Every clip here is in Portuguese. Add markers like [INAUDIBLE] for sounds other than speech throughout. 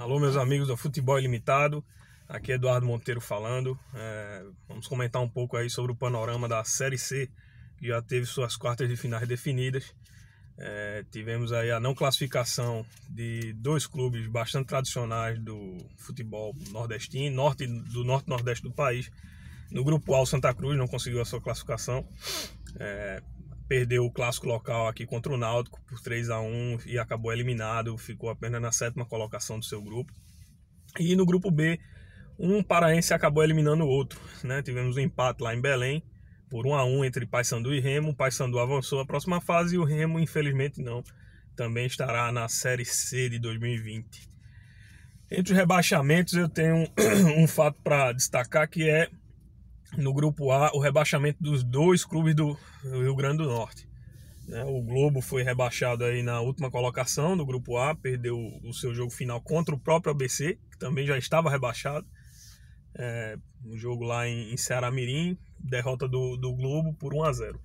Alô, meus amigos do Futebol Ilimitado. Aqui é Eduardo Monteiro falando. É, vamos comentar um pouco aí sobre o panorama da Série C, que já teve suas quartas de finais definidas. É, tivemos aí a não classificação de dois clubes bastante tradicionais do futebol nordestino, norte do norte-nordeste do país. No grupo A, o Santa Cruz não conseguiu a sua classificação. É, perdeu o clássico local aqui contra o Náutico por 3 a 1 e acabou eliminado, ficou apenas na sétima colocação do seu grupo. E no grupo B, um paraense acabou eliminando o outro, né? Tivemos um empate lá em Belém por 1 a 1 entre Paysandu e Remo. Paysandu avançou à próxima fase e o Remo, infelizmente, não. Também estará na Série C de 2020. Entre os rebaixamentos, eu tenho um [COUGHS] fato para destacar que é no grupo A o rebaixamento dos dois clubes do Rio Grande do Norte. Né? O Globo foi rebaixado aí na última colocação do grupo A, perdeu o seu jogo final contra o próprio ABC, que também já estava rebaixado. É, um jogo lá em, em Ceará Mirim, derrota do, do Globo por 1 a 0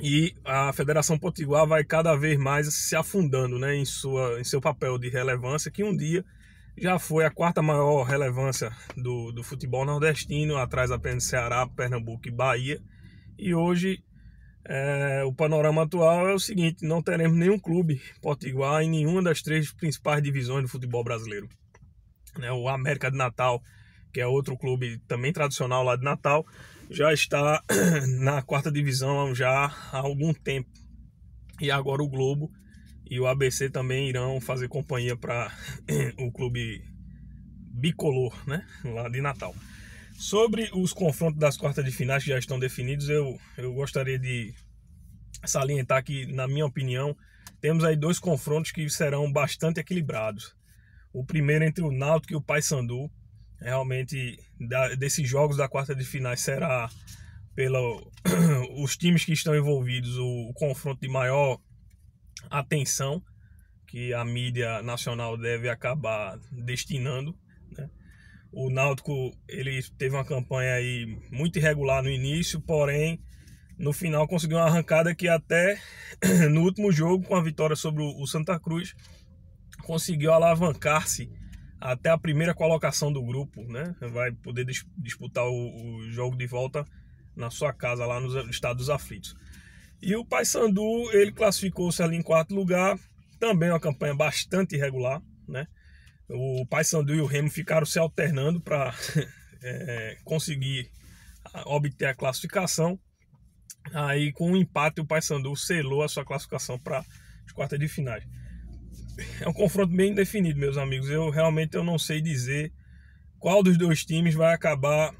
e a Federação Potiguar vai cada vez mais se afundando né, em, sua, em seu papel de relevância, que um dia já foi a quarta maior relevância do, do futebol nordestino, atrás apenas Ceará, Pernambuco e Bahia. E hoje é, o panorama atual é o seguinte: não teremos nenhum clube potiguar em nenhuma das três principais divisões do futebol brasileiro. Né, o América de Natal, que é outro clube também tradicional lá de Natal, já está [CLEARS THROAT] na quarta divisão já há algum tempo. E agora o Globo e o ABC também irão fazer companhia para [CLEARS THROAT] o clube bicolor, né? Lá de Natal. Sobre os confrontos das quartas de finais que já estão definidos, eu, eu gostaria de salientar que, na minha opinião, temos aí dois confrontos que serão bastante equilibrados. O primeiro entre o Náutico e o Paysandu, realmente da, desses jogos da quarta de finais será pelo [CLEARS THROAT] os times que estão envolvidos o, o confronto de maior atenção que a mídia nacional deve acabar destinando. Né? O Náutico ele teve uma campanha aí muito irregular no início, porém no final conseguiu uma arrancada que até [CLEARS THROAT] no último jogo com a vitória sobre o Santa Cruz conseguiu alavancar-se até a primeira colocação do grupo, né? Vai poder disputar o, o jogo de volta na sua casa lá nos Estados Aflitos. E o Paysandu, ele classificou-se ali em quarto lugar, também uma campanha bastante irregular, né? O Paysandu e o Remo ficaram se alternando para [LAUGHS] é, conseguir obter a classificação. Aí, com o um empate, o Paysandu selou a sua classificação para as quartas de finais. É um confronto bem definido, meus amigos. Eu realmente eu não sei dizer qual dos dois times vai acabar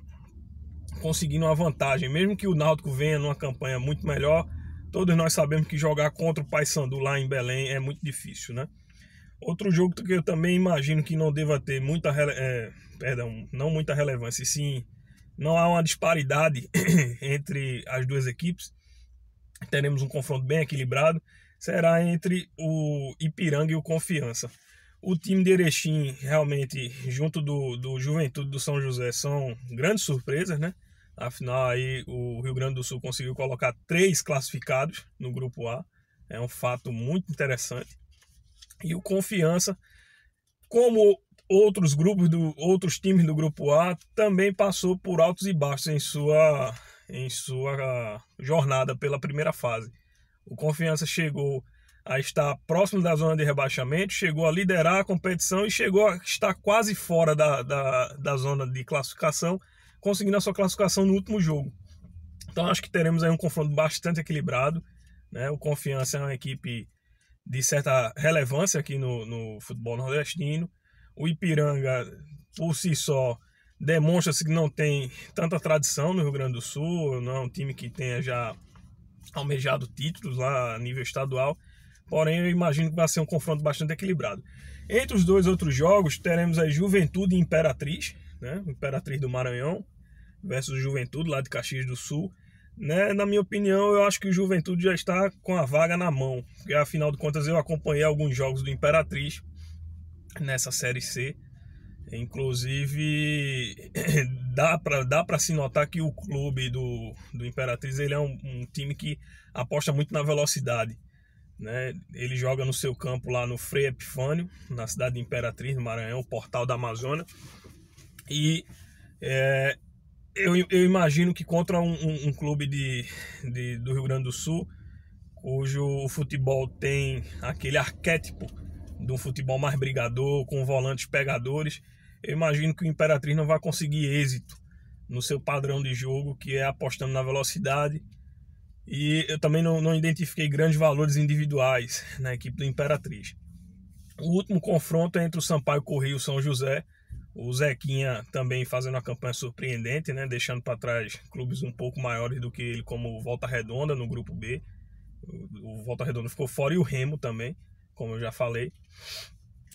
conseguindo uma vantagem. Mesmo que o Náutico venha numa campanha muito melhor, Todos nós sabemos que jogar contra o Paysandu lá em Belém é muito difícil, né? Outro jogo que eu também imagino que não deva ter muita é, perdão, não muita relevância, sim, não há uma disparidade [CLEARS THROAT] entre as duas equipes. Teremos um confronto bem equilibrado. Será entre o Ipiranga e o Confiança. O time de Erechim, realmente, junto do, do Juventude do São José, são grandes surpresas, né? Afinal, aí o Rio Grande do Sul conseguiu colocar três classificados no grupo A. É um fato muito interessante. E o Confiança, como outros grupos do outros times do grupo A, também passou por altos e baixos em sua em sua ah, jornada pela primeira fase. O Confiança chegou a estar próximo da zona de rebaixamento, chegou a liderar a competição e chegou a estar quase fora da, da, da zona de classificação conseguindo a sua classificação no último jogo. Então acho que teremos aí um confronto bastante equilibrado. Né? O Confiança é uma equipe de certa relevância aqui no, no futebol nordestino. O Ipiranga, por si só, demonstra-se que não tem tanta tradição no Rio Grande do Sul, não é um time que tenha já almejado títulos lá a nível estadual. Porém, eu imagino que vai ser um confronto bastante equilibrado. Entre os dois outros jogos, teremos a Juventude e Imperatriz, né? Imperatriz do Maranhão versus Juventude, lá de Caxias do Sul. Né? Na minha opinião, eu acho que o Juventude já está com a vaga na mão. Porque, afinal de contas, eu acompanhei alguns jogos do Imperatriz nessa Série C. Inclusive, [COUGHS] dá para dá pra se notar que o clube do, do Imperatriz ele é um, um time que aposta muito na velocidade. Né? Ele joga no seu campo lá no Frei Epifânio, na cidade de Imperatriz, no Maranhão, Portal da Amazônia. E é, eu, eu, imagino que contra um, um, um clube de, de, do Rio Grande do Sul, cujo futebol tem aquele arquétipo de um futebol mais brigador, com volantes pegadores, eu imagino que o Imperatriz não vai conseguir êxito no seu padrão de jogo, que é apostando na velocidade. E eu também não, não identifiquei grandes valores individuais na equipe do Imperatriz. O último confronto é entre o Sampaio Correia e o São José o Zequinha também fazendo uma campanha surpreendente, né? deixando para trás clubes um pouco maiores do que ele, como o Volta Redonda no grupo B. O Volta Redonda ficou fora e o Remo também, como eu já falei.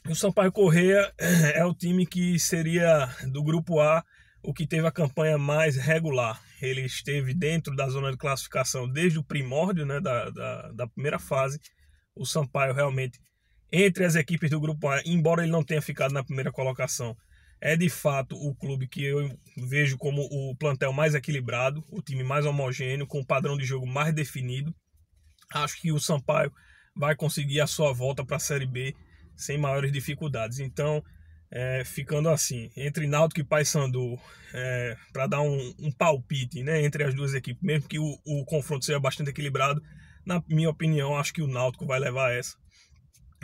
O Sampaio Correia [CLEARS THROAT] é o time que seria do grupo A o que teve a campanha mais regular. Ele esteve dentro da zona de classificação desde o primórdio né, da, da, da primeira fase. O Sampaio realmente, entre as equipes do grupo A, embora ele não tenha ficado na primeira colocação, é de fato o clube que eu vejo como o plantel mais equilibrado, o time mais homogêneo, com o padrão de jogo mais definido. Acho que o Sampaio vai conseguir a sua volta para a Série B sem maiores dificuldades. Então, é, ficando assim, entre Náutico e Paysandu, é, para dar um, um, palpite né, entre as duas equipes, mesmo que o, o confronto seja bastante equilibrado, na minha opinião, acho que o Náutico vai levar essa.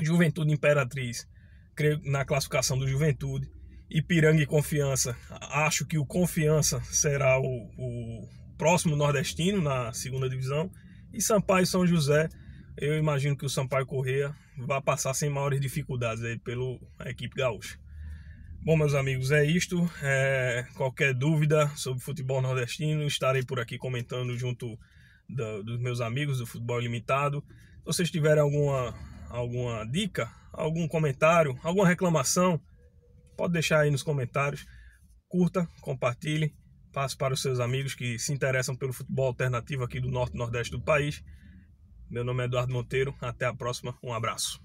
Juventude Imperatriz, creio na classificação do Juventude. Ipiranga e Confiança. Acho que o Confiança será o, o próximo nordestino na segunda divisão. E Sampaio e São José, eu imagino que o Sampaio Correia vai passar sem maiores dificuldades aí pela equipe gaúcha. Bom, meus amigos, é isto. É, qualquer dúvida sobre futebol nordestino, estarei por aqui comentando junto do, dos meus amigos do Futebol Limitado. Se vocês tiverem alguma, alguma dica, algum comentário, alguma reclamação, Pode deixar aí nos comentários. Curta, compartilhe, passe para os seus amigos que se interessam pelo futebol alternativo aqui do norte e nordeste do país. Meu nome é Eduardo Monteiro. Até a próxima. Um abraço.